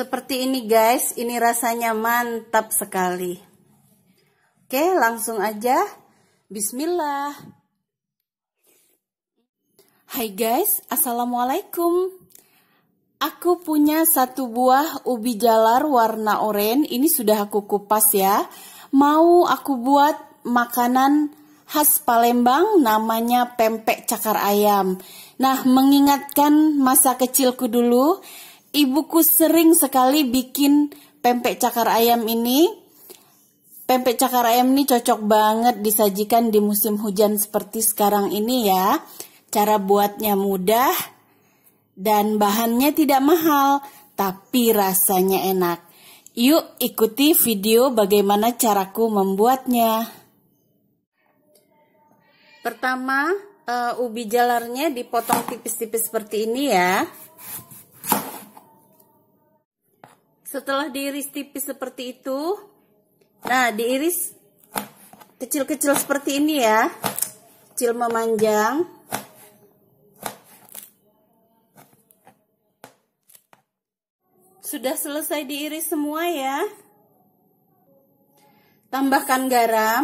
Seperti ini guys, ini rasanya mantap sekali. Oke, langsung aja. Bismillah. Hai guys, Assalamualaikum. Aku punya satu buah ubi jalar warna oranye. Ini sudah aku kupas ya. Mau aku buat makanan khas Palembang namanya pempek cakar ayam. Nah, mengingatkan masa kecilku dulu, ibuku sering sekali bikin pempek cakar ayam ini. Pempek cakar ayam ini cocok banget disajikan di musim hujan seperti sekarang ini ya. Cara buatnya mudah dan bahannya tidak mahal, tapi rasanya enak. Yuk ikuti video bagaimana caraku membuatnya. Pertama, eh, ubi jalarnya dipotong tipis-tipis seperti ini ya. Setelah diiris tipis seperti itu, nah diiris kecil-kecil seperti ini ya. Kecil memanjang. Sudah selesai diiris semua ya. Tambahkan garam.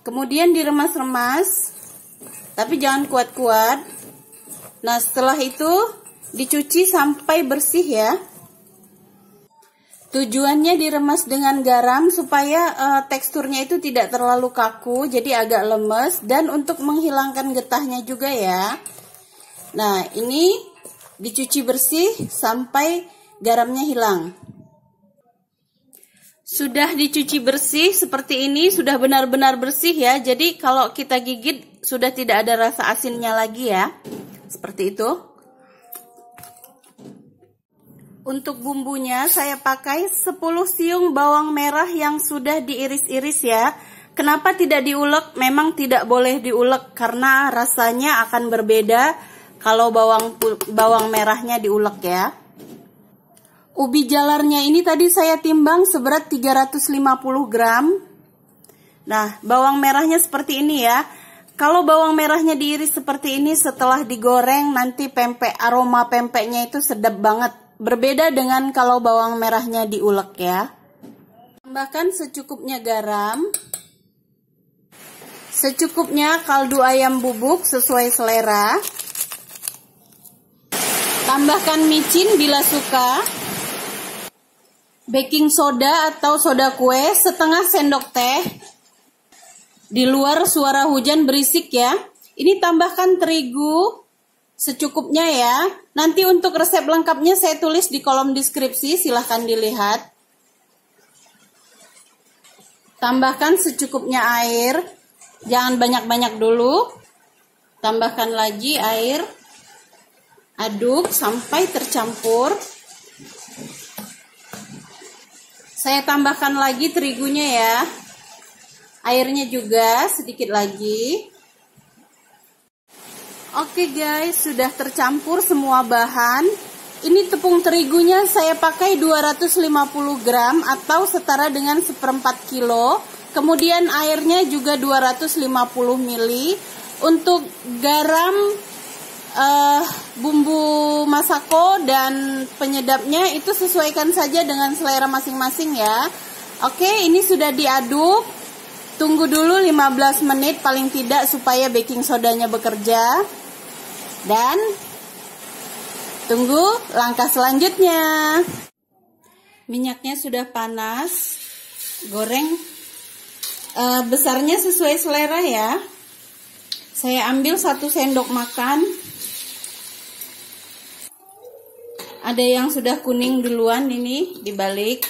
Kemudian diremas-remas. Tapi jangan kuat-kuat. Nah, setelah itu Dicuci sampai bersih ya. Tujuannya diremas dengan garam supaya uh, teksturnya itu tidak terlalu kaku, jadi agak lemes dan untuk menghilangkan getahnya juga ya. Nah, ini dicuci bersih sampai garamnya hilang. Sudah dicuci bersih seperti ini, sudah benar-benar bersih ya. Jadi kalau kita gigit sudah tidak ada rasa asinnya lagi ya. Seperti itu. Untuk bumbunya saya pakai 10 siung bawang merah yang sudah diiris-iris ya. Kenapa tidak diulek? Memang tidak boleh diulek karena rasanya akan berbeda kalau bawang bawang merahnya diulek ya. Ubi jalarnya ini tadi saya timbang seberat 350 gram. Nah, bawang merahnya seperti ini ya. Kalau bawang merahnya diiris seperti ini setelah digoreng nanti pempek aroma pempeknya itu sedap banget. Berbeda dengan kalau bawang merahnya diulek ya. Tambahkan secukupnya garam. Secukupnya kaldu ayam bubuk sesuai selera. Tambahkan micin bila suka. Baking soda atau soda kue setengah sendok teh. Di luar suara hujan berisik ya. Ini tambahkan terigu secukupnya ya. Nanti untuk resep lengkapnya saya tulis di kolom deskripsi, silahkan dilihat. Tambahkan secukupnya air, jangan banyak-banyak dulu. Tambahkan lagi air, aduk sampai tercampur. Saya tambahkan lagi terigunya ya. Airnya juga sedikit lagi. Oke guys, sudah tercampur semua bahan. Ini tepung terigunya saya pakai 250 gram atau setara dengan seperempat kilo. Kemudian airnya juga 250 ml. Untuk garam, uh, bumbu masako dan penyedapnya itu sesuaikan saja dengan selera masing-masing ya. Oke, ini sudah diaduk. Tunggu dulu 15 menit paling tidak supaya baking sodanya bekerja. Dan tunggu langkah selanjutnya. Minyaknya sudah panas, goreng e, besarnya sesuai selera ya. Saya ambil satu sendok makan. Ada yang sudah kuning duluan ini dibalik.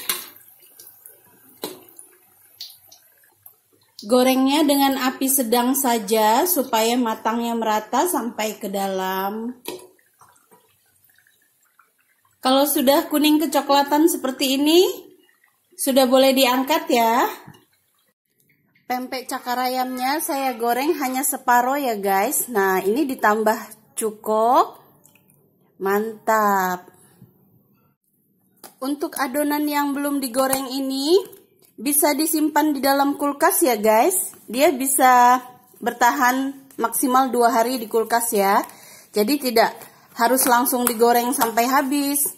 Gorengnya dengan api sedang saja supaya matangnya merata sampai ke dalam. Kalau sudah kuning kecoklatan seperti ini, sudah boleh diangkat ya. Pempek cakar ayamnya saya goreng hanya separuh ya guys. Nah ini ditambah cukup. Mantap. Untuk adonan yang belum digoreng ini, bisa disimpan di dalam kulkas ya guys. Dia bisa bertahan maksimal dua hari di kulkas ya. Jadi tidak harus langsung digoreng sampai habis.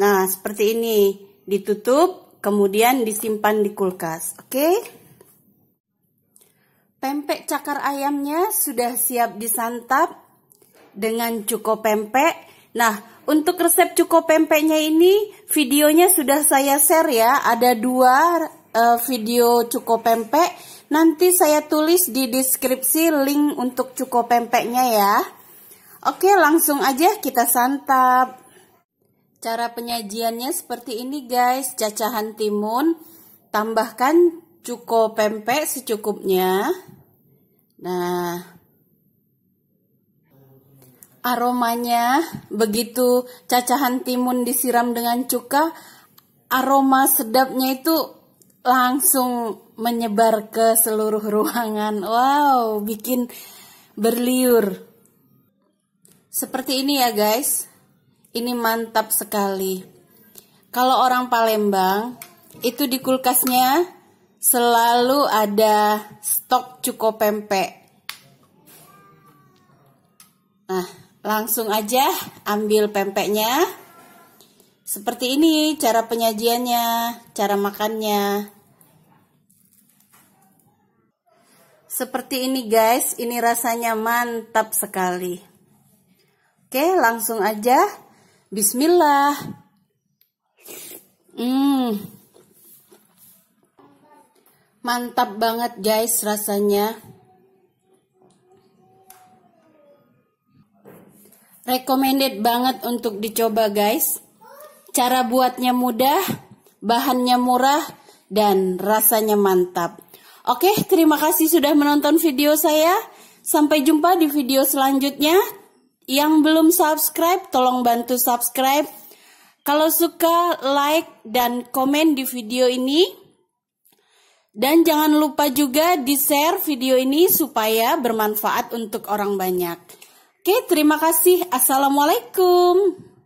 Nah seperti ini ditutup kemudian disimpan di kulkas. Oke. Okay? Pempek cakar ayamnya sudah siap disantap dengan cukup pempek Nah, untuk resep cuko pempeknya ini videonya sudah saya share ya. Ada dua uh, video cuko pempek. Nanti saya tulis di deskripsi link untuk cuko pempeknya ya. Oke, langsung aja kita santap. Cara penyajiannya seperti ini guys. Cacahan timun, tambahkan cuko pempek secukupnya. Nah, aromanya begitu cacahan timun disiram dengan cuka aroma sedapnya itu langsung menyebar ke seluruh ruangan wow bikin berliur seperti ini ya guys ini mantap sekali kalau orang Palembang itu di kulkasnya selalu ada stok cuko pempek nah Langsung aja ambil pempeknya. Seperti ini cara penyajiannya, cara makannya. Seperti ini guys, ini rasanya mantap sekali. Oke, langsung aja. Bismillah. Hmm. Mantap banget guys rasanya. recommended banget untuk dicoba guys. Cara buatnya mudah, bahannya murah, dan rasanya mantap. Oke, terima kasih sudah menonton video saya. Sampai jumpa di video selanjutnya. Yang belum subscribe, tolong bantu subscribe. Kalau suka, like dan komen di video ini. Dan jangan lupa juga di-share video ini supaya bermanfaat untuk orang banyak. Oke, terima kasih. Assalamualaikum.